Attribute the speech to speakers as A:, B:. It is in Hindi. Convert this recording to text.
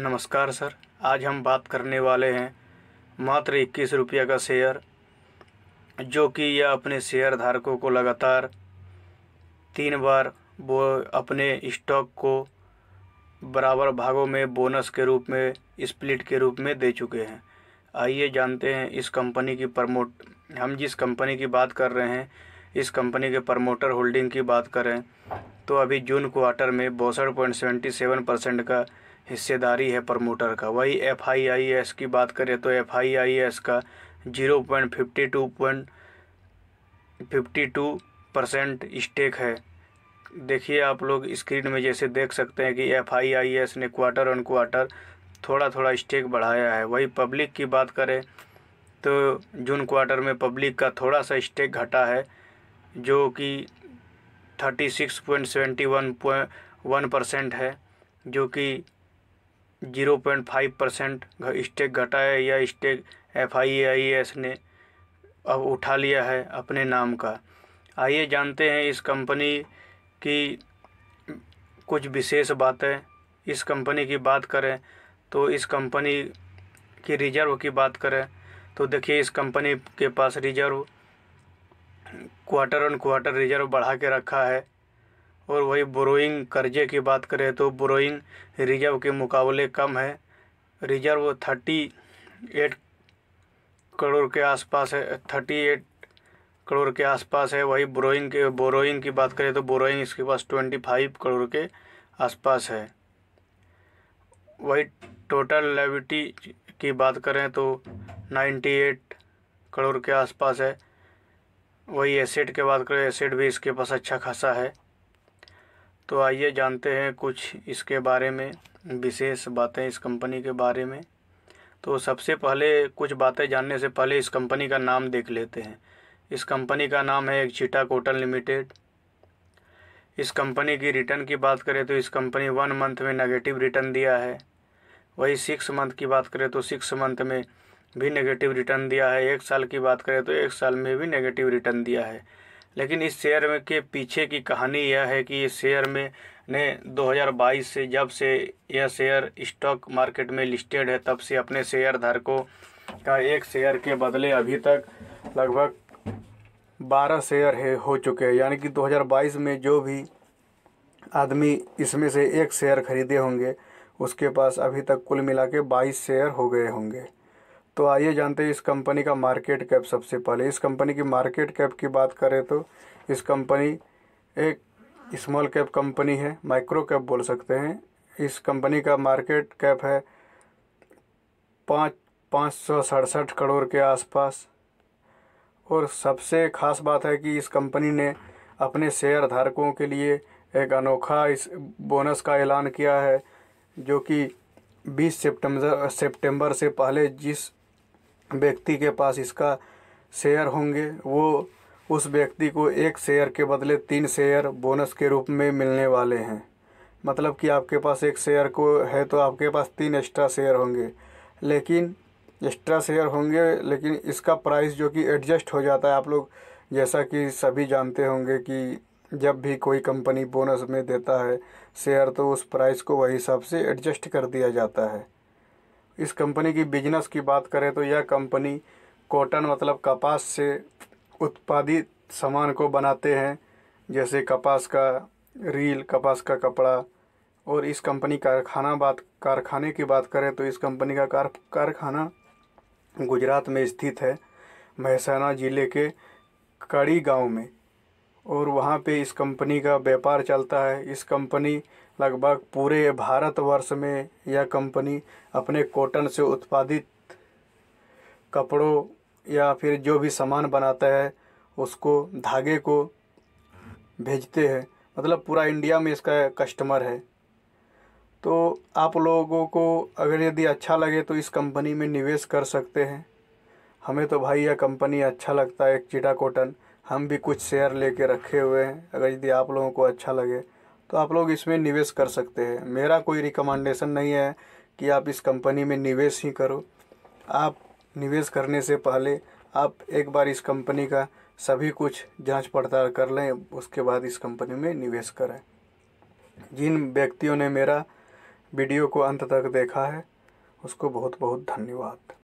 A: नमस्कार सर आज हम बात करने वाले हैं मात्र इक्कीस रुपये का शेयर जो कि यह अपने शेयर धारकों को लगातार तीन बार वो अपने स्टॉक को बराबर भागों में बोनस के रूप में स्प्लिट के रूप में दे चुके हैं आइए जानते हैं इस कंपनी की प्रमोट हम जिस कंपनी की बात कर रहे हैं इस कंपनी के प्रमोटर होल्डिंग की बात करें तो अभी जून क्वार्टर में बौसठ पॉइंट सेवेंटी सेवन परसेंट का हिस्सेदारी है प्रमोटर का वही एफ आई आई एस की बात करें तो एफ आई आई एस का zero point fifty two point fifty two percent stake है देखिए आप लोग स्क्रीन में जैसे देख सकते हैं कि एफ आई आई एस ने क्वार्टर ऑन क्वार्टर थोड़ा थोड़ा स्टेक बढ़ाया है वही पब्लिक की बात करें तो जून क्वार्टर में पब्लिक का थोड़ा सा स्टेक घटा है जो कि thirty six point seventy one point one percent है जो कि zero point five percent stake घटाया या stake F I I S ने अब उठा लिया है अपने नाम का आइए जानते हैं इस कंपनी की कुछ विशेष बातें इस कंपनी की बात करें तो इस कंपनी की रिजर्व की बात करें तो देखिए इस कंपनी के पास reserve quarter on quarter reserve बढ़ा के रखा है और वही बोरोइंग कर्जे की बात करें तो बोरोइंग रिजर्व के मुकाबले कम है रिजर्व थर्टी एट करोड़ के आसपास है थर्टी एट करोड़ के आसपास है वही बोरोइंग के बोरोइंग की बात करें तो बोरोइंग इसके पास ट्वेंटी फाइव करोड़ के आसपास है वही टोटल लेविटी की बात करें तो नाइन्टी एट करोड़ के आसपास है वही एसेट के बात करें एसेट भी इसके पास अच्छा खासा है तो आइए जानते हैं कुछ इसके बारे में विशेष बातें इस कंपनी के बारे में तो सबसे पहले कुछ बातें जानने से पहले इस कंपनी का नाम देख लेते हैं इस कंपनी का नाम है एक्चिटा कोटल लिमिटेड इस कंपनी की रिटर्न की बात करें तो इस कंपनी वन मंथ में नेगेटिव रिटर्न दिया है वही सिक्स मंथ की बात करें तो सिक्स मंथ में भी नेगेटिव रिटर्न दिया है एक साल की बात करें तो एक साल में भी नेगेटिव रिटर्न दिया है लेकिन इस शेयर में के पीछे की कहानी यह है कि इस शेयर में ने 2022 से जब से यह शेयर स्टॉक मार्केट में लिस्टेड है तब से अपने शेयर धारकों का एक शेयर के बदले अभी तक लगभग 12 शेयर है हो चुके हैं यानी कि 2022 में जो भी आदमी इसमें से एक शेयर खरीदे होंगे उसके पास अभी तक कुल मिला के बाईस शेयर हो गए होंगे तो आइए जानते हैं इस कंपनी का मार्केट कैप सबसे पहले इस कंपनी की मार्केट कैप की बात करें तो इस कंपनी एक स्मॉल कैप कंपनी है माइक्रो कैप बोल सकते हैं इस कंपनी का मार्केट कैप है पाँच पाँच सौ सड़सठ करोड़ के आसपास और सबसे खास बात है कि इस कंपनी ने अपने शेयर धारकों के लिए एक अनोखा इस बोनस का ऐलान किया है जो कि 20 सितंबर सितंबर से पहले जिस व्यक्ति के पास इसका शेयर होंगे वो उस व्यक्ति को एक शेयर के बदले तीन शेयर बोनस के रूप में मिलने वाले हैं मतलब कि आपके पास एक शेयर को है तो आपके पास तीन एक्स्ट्रा शेयर होंगे लेकिन एक्स्ट्रा शेयर होंगे लेकिन इसका प्राइस जो कि एडजस्ट हो जाता है आप लोग जैसा कि सभी जानते होंगे कि जब भी कोई कंपनी बोनस में देता है शेयर तो उस प्राइस को वही हिसाब से एडजस्ट कर दिया जाता है इस कंपनी की बिजनेस की बात करें तो यह कंपनी कॉटन मतलब कपास से उत्पादित सामान को बनाते हैं जैसे कपास का रील कपास का कपड़ा और इस कंपनी कारखाना बात कारखाने की बात करें तो इस कंपनी का कार कारखाना गुजरात में स्थित है महसाना ज़िले के कड़ी गांव में और वहाँ पे इस कंपनी का व्यापार चलता है इस कंपनी लगभग पूरे भारतवर्ष में यह कंपनी अपने कॉटन से उत्पादित कपड़ों या फिर जो भी सामान बनाता है उसको धागे को भेजते हैं मतलब पूरा इंडिया में इसका कस्टमर है तो आप लोगों को अगर यदि अच्छा लगे तो इस कंपनी में निवेश कर सकते हैं हमें तो भाई यह कंपनी अच्छा लगता है एक चिटा कॉटन हम भी कुछ शेयर लेके रखे हुए हैं अगर यदि आप लोगों को अच्छा लगे तो आप लोग इसमें निवेश कर सकते हैं मेरा कोई रिकमेंडेशन नहीं है कि आप इस कंपनी में निवेश ही करो आप निवेश करने से पहले आप एक बार इस कंपनी का सभी कुछ जांच पड़ताल कर लें उसके बाद इस कंपनी में निवेश करें जिन व्यक्तियों ने मेरा वीडियो को अंत तक देखा है उसको बहुत बहुत धन्यवाद